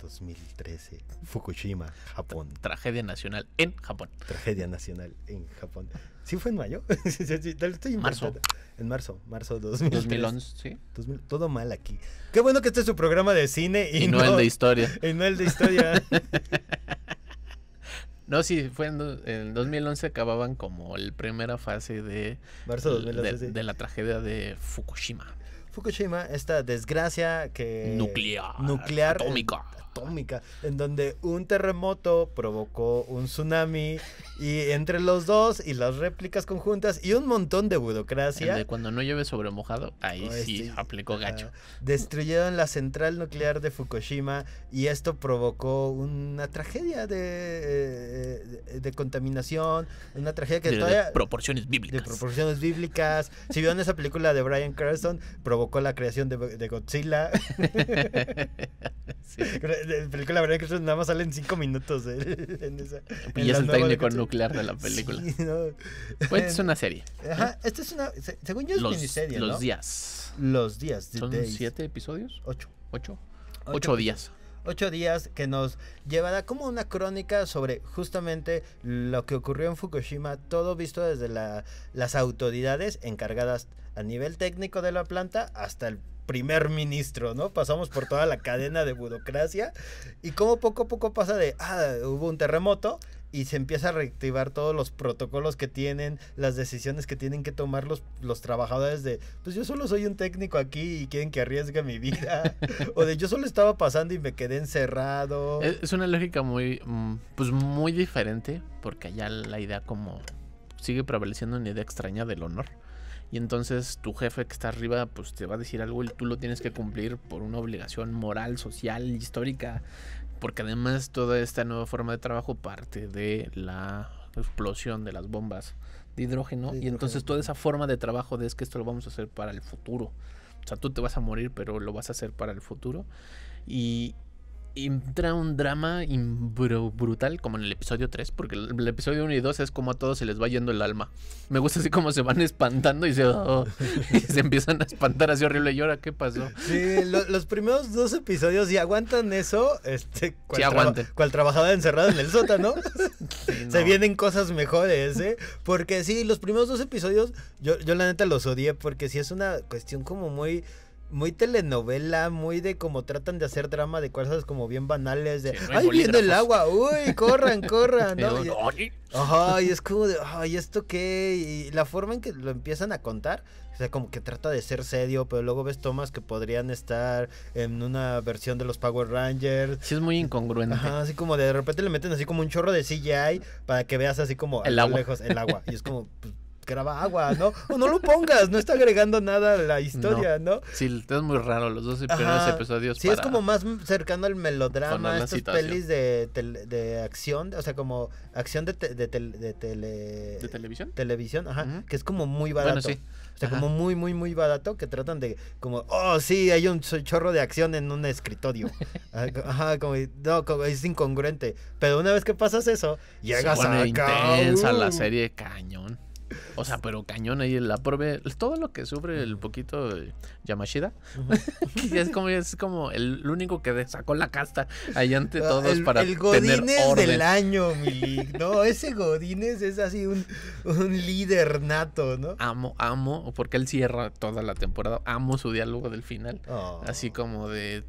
2013, Fukushima, Japón. Tragedia nacional en Japón. Tragedia nacional en Japón. ¿Sí fue en mayo? marzo. En marzo, marzo 2011. todo mal aquí. Qué bueno que este es su programa de cine y, no, el de historia. no el sí, fue en, 2011 acababan como la primera fase de, marzo 2011, de la tragedia de Fukushima. Fukushima, esta desgracia que... Nuclear. Nuclear. Atómica atómica, en donde un terremoto provocó un tsunami y entre los dos y las réplicas conjuntas y un montón de burocracia. cuando no llueve sobre mojado, ahí pues sí aplicó gacho. destruyeron la central nuclear de Fukushima y esto provocó una tragedia de, eh, de, contaminación, una tragedia que de, proporciones bíblicas. De proporciones bíblicas. Si vieron esa película de Brian Carlson provocó la creación de, de Godzilla. Sí. Película, eh, la verdad es que nada más salen 5 minutos. Eh, y es el técnico nuclear de la película. Sí, pues, es una serie. es una. Según yo es los, miniserie. Los días. Los días. ¿Son siete episodios? ocho ocho días. ocho días que nos llevará como una crónica sobre justamente lo que ocurrió en Fukushima, todo visto desde las autoridades encargadas a nivel técnico de la planta hasta el primer ministro, ¿no? Pasamos por toda la cadena de burocracia y como poco a poco pasa de, ah, hubo un terremoto y se empieza a reactivar todos los protocolos que tienen, las decisiones que tienen que tomar los, los trabajadores de, pues yo solo soy un técnico aquí y quieren que arriesgue mi vida, o de yo solo estaba pasando y me quedé encerrado. Es una lógica muy, mm, pues muy diferente, porque allá la idea como sigue prevaleciendo una idea extraña del honor. Y entonces tu jefe que está arriba, pues te va a decir algo y tú lo tienes que cumplir por una obligación moral, social, histórica. Porque además toda esta nueva forma de trabajo parte de la explosión de las bombas de hidrógeno. Y entonces toda esa forma de trabajo de es que esto lo vamos a hacer para el futuro. O sea, tú te vas a morir, pero lo vas a hacer para el futuro. Y, entra un drama brutal como en el episodio 3, porque el, episodio 1 y 2 es como a todos se les va yendo el alma. Me gusta así como se van espantando y se, oh, empiezan a espantar así horrible. ¿Y qué pasó? Sí, los primeros dos episodios, si aguantan eso, este, cual, sí, cual encerrada en el sótano, se vienen cosas mejores, ¿eh? Porque sí, los primeros dos episodios, yo, yo la neta los odié, porque sí es una cuestión como muy muy telenovela, muy de como tratan de hacer drama de cosas como bien banales de ¡Ay, viene el agua! ¡Uy, corran, corran! ¡Ay, es como de ¡Ay, esto qué! Y la forma en que lo empiezan a contar, o sea, como que trata de ser serio, pero luego ves tomas que podrían estar en una versión de los Power Rangers. Sí, es muy incongruente. así como de, repente le meten así como un chorro de CGI para que veas así como el agua. lejos el agua. Y es como... Pues, graba agua, ¿no? O no lo pongas, no está agregando nada a la historia, ¿no? Sí, es muy raro los dos primeros episodios. Sí, es como más cercano al melodrama, estas pelis de, acción, o sea, como acción de, tele... ¿De televisión? Televisión, ajá, que es como muy barato. O sea, como muy, muy, muy barato, que tratan de, como, oh, sí, hay un chorro de acción en un escritorio. Ajá, como, no, como, es incongruente. Pero una vez que pasas eso, llegas a intensa la uh. serie cañón. O sea, pero cañón ahí la prove, todo lo que sufre el poquito Yamashida, uh es como es como el, único que sacó la casta ahí ante ah, todos para para el Godínez del año, Mili. No, ese Godínez es así un, un líder nato, ¿no? Amo, amo, porque él cierra toda la temporada. Amo su diálogo del final, oh. así como de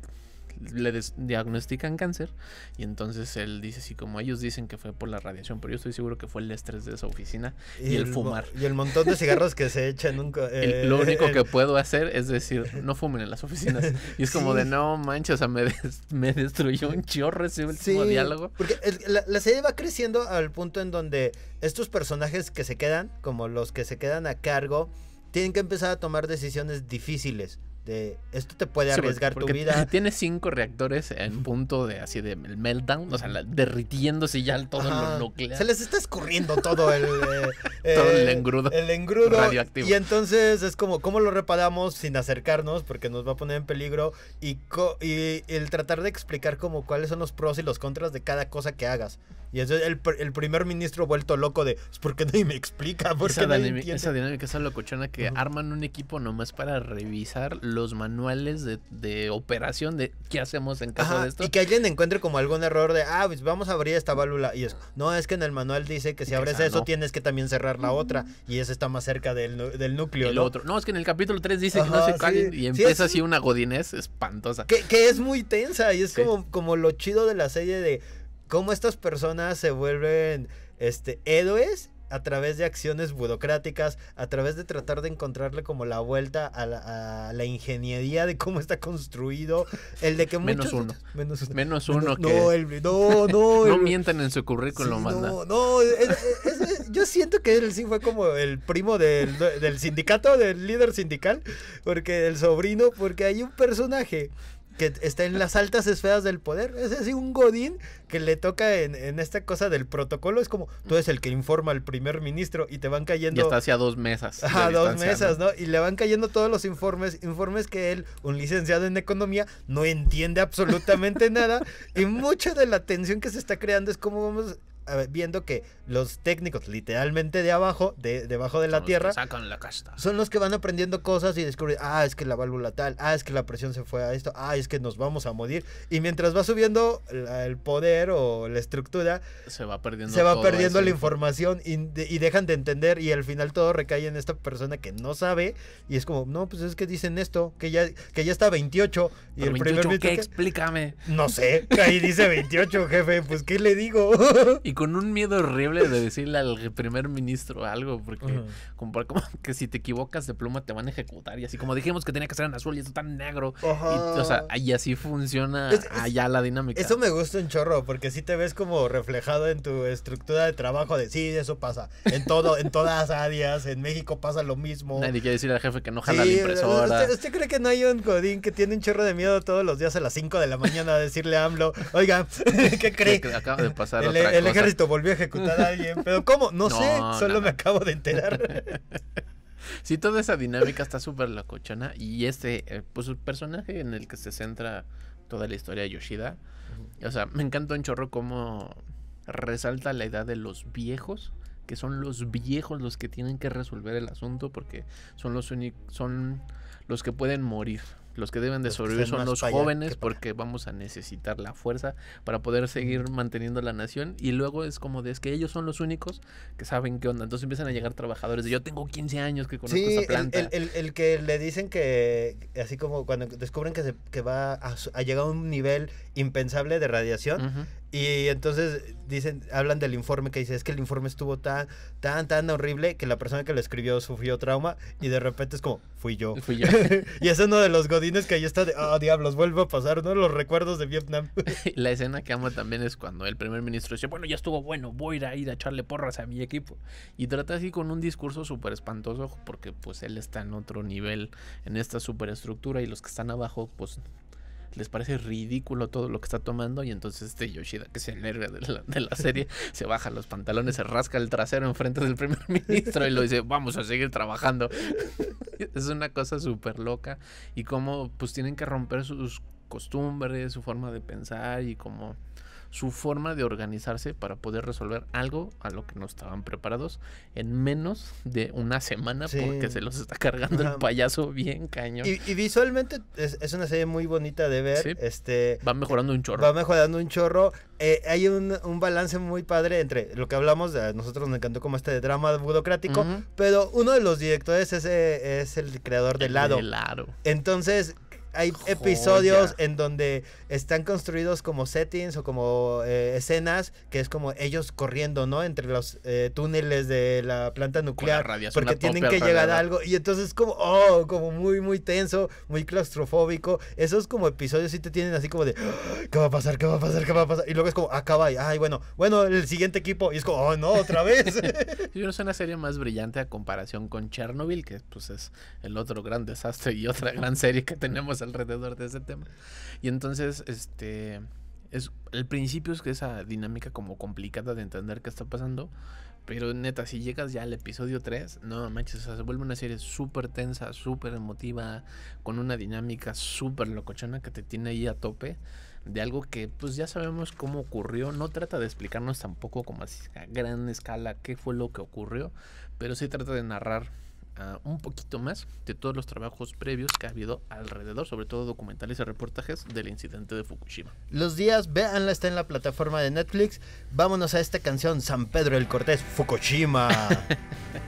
le diagnostican cáncer y entonces él dice sí, como ellos dicen que fue por la radiación, pero yo estoy seguro que fue el estrés de esa oficina y, el, fumar. Y el montón de cigarros que se echan nunca. Eh, lo único eh, que eh. puedo hacer es decir, no fumen en las oficinas. Y es como de no manches, o sea, me, destruyó un chorro ese último diálogo. Porque la serie va creciendo al punto en donde estos personajes que se quedan, como los que se quedan a cargo, tienen que empezar a tomar decisiones difíciles de esto te puede arriesgar tu vida. Tiene cinco reactores en punto de así de meltdown, o sea, derritiéndose ya todo Ajá, lo nuclear. Se les está escurriendo todo el, eh, eh, el engrudo. radioactivo. Y entonces es como, ¿cómo lo reparamos sin acercarnos? Porque nos va a poner en peligro. Y, y el tratar de explicar como cuáles son los pros y los contras de cada cosa que hagas. Y entonces el, primer ministro vuelto loco de, ¿Por porque nadie me explica, ¿Por esa, nadie esa dinámica, esa locuchona... que arman un equipo nomás para revisar los manuales de, operación de qué hacemos en caso de esto. Y que alguien encuentre como algún error de, ah, pues vamos a abrir esta válvula. Y es, no, es que en el manual dice que si abres eso tienes que también cerrar la otra. Y esa está más cerca del, núcleo. El ¿no? otro. No, es que en el capítulo 3 dice que no se cae, Y empieza así una godinez espantosa. Que, que, es muy tensa y es como, como lo chido de la serie de cómo estas personas se vuelven este, héroes a través de acciones burocráticas, a través de tratar de encontrarle como la vuelta a la, ingeniería de cómo está construido, el de que menos muchos, uno. Menos uno. Menos uno que... No, no, no. no mientan en su currículum, sí, manda. No, no. yo siento que él sí fue como el primo del, del sindicato, del líder sindical, porque el sobrino, porque hay un personaje que está en las altas esferas del poder. Es así un godín que le toca en, esta cosa del protocolo. Es como, tú eres el que informa al primer ministro y te van cayendo... Y está hacia dos mesas. a dos mesas, ¿no? Y le van cayendo todos los informes, informes que él, un licenciado en economía, no entiende absolutamente nada. Y mucha de la tensión que se está creando es como vamos viendo que los técnicos literalmente de abajo, de, debajo de la tierra, sacan la casta. Son los que van aprendiendo cosas y descubren, ah, es que la válvula tal, ah, es que la presión se fue a esto, ah, es que nos vamos a morir. Y mientras va subiendo el poder o la estructura, se va perdiendo, se va perdiendo la información y, dejan de entender y al final todo recae en esta persona que no sabe y es como, no, pues es que dicen esto, que ya, que ya está 28 y el primer... ¿qué? Que, explícame. No sé, ahí dice 28, jefe, pues ¿qué le digo? ¿Y con un miedo horrible de decirle al primer ministro algo, porque como, que si te equivocas de pluma te van a ejecutar. Y así como dijimos que tenía que ser en azul y eso está negro. y, o sea, y así funciona allá la dinámica. Eso me gusta un chorro, porque si te ves como reflejado en tu estructura de trabajo de sí, eso pasa. En todo, en todas áreas, en México pasa lo mismo. Nadie quiere decirle al jefe que no jala la impresora. ¿usted, cree que no hay un codín que tiene un chorro de miedo todos los días a las 5 de la mañana a decirle a AMLO, oiga, ¿qué cree? Acaba de pasar el, otra ejército volvió a ejecutar a alguien. Pero ¿cómo? No, sé, solo me acabo de enterar. Sí, toda esa dinámica está súper locochona. Y este, eh, pues el personaje en el que se centra toda la historia de Yoshida. O sea, me encantó un chorro cómo resalta la edad de los viejos. Que son los viejos los que tienen que resolver el asunto porque son los, son los que pueden morir. Los que deben de sobrevivir son los jóvenes porque vamos a necesitar la fuerza para poder seguir manteniendo la nación. Y luego es como de, es que ellos son los únicos que saben qué onda. Entonces empiezan a llegar trabajadores yo tengo 15 años que conozco planta. El, que le dicen que, así como cuando descubren que, se, que va a, llegar a un nivel impensable de radiación, y entonces dicen, hablan del informe que dice, es que el informe estuvo tan, tan, tan horrible que la persona que lo escribió sufrió trauma y de repente es como, fui yo. Fui yo. y es uno de los godines que ahí está de, oh diablos, vuelvo a pasar, ¿no? Los recuerdos de Vietnam. la escena que amo también es cuando el primer ministro dice, bueno, ya estuvo bueno, voy a ir a echarle porras a mi equipo. Y trata así con un discurso súper espantoso porque pues él está en otro nivel, en esta superestructura y los que están abajo pues les parece ridículo todo lo que está tomando y entonces este Yoshida que se energa de la, de la serie se baja los pantalones, se rasca el trasero enfrente del primer ministro y lo dice vamos a seguir trabajando. es una cosa súper loca y como pues tienen que romper sus costumbres, su forma de pensar y como su forma de organizarse para poder resolver algo a lo que no estaban preparados en menos de una semana porque se los está cargando el payaso bien cañón. Y, visualmente es, una serie muy bonita de ver. Este, va mejorando un chorro. Va mejorando un chorro. Eh, hay un, un, balance muy padre entre lo que hablamos, a nosotros nos encantó como este de drama burocrático, pero uno de los directores es, eh, es el creador de Lado. claro Lado. Entonces, hay episodios en donde están construidos como settings o como eh, escenas que es como ellos corriendo, ¿no? Entre los eh, túneles de la planta nuclear. porque tienen que llegar a algo. Y entonces es como, oh, como muy, muy tenso, muy claustrofóbico. Esos como episodios sí te tienen así como de, ah, ¿qué va a pasar? ¿Qué va a pasar? ¿Qué va a pasar? Y luego es como, acaba ah, y, ay, bueno, bueno, el siguiente equipo. Y es como, oh, no, otra vez. Yo es una serie más brillante a comparación con Chernobyl, que pues es el otro gran desastre y otra gran serie que tenemos alrededor de ese tema. Y entonces, este, es, el principio es que esa dinámica como complicada de entender qué está pasando, pero neta, si llegas ya al episodio 3, no manches, se vuelve una serie súper tensa, súper emotiva, con una dinámica súper locochona que te tiene ahí a tope, de algo que pues ya sabemos cómo ocurrió, no trata de explicarnos tampoco como así a gran escala qué fue lo que ocurrió, pero sí trata de narrar Ah, un poquito más de todos los trabajos previos que ha habido alrededor, sobre todo documentales y reportajes del incidente de Fukushima. Los días, véanla, está en la plataforma de Netflix. Vámonos a esta canción, San Pedro el Cortés, Fukushima.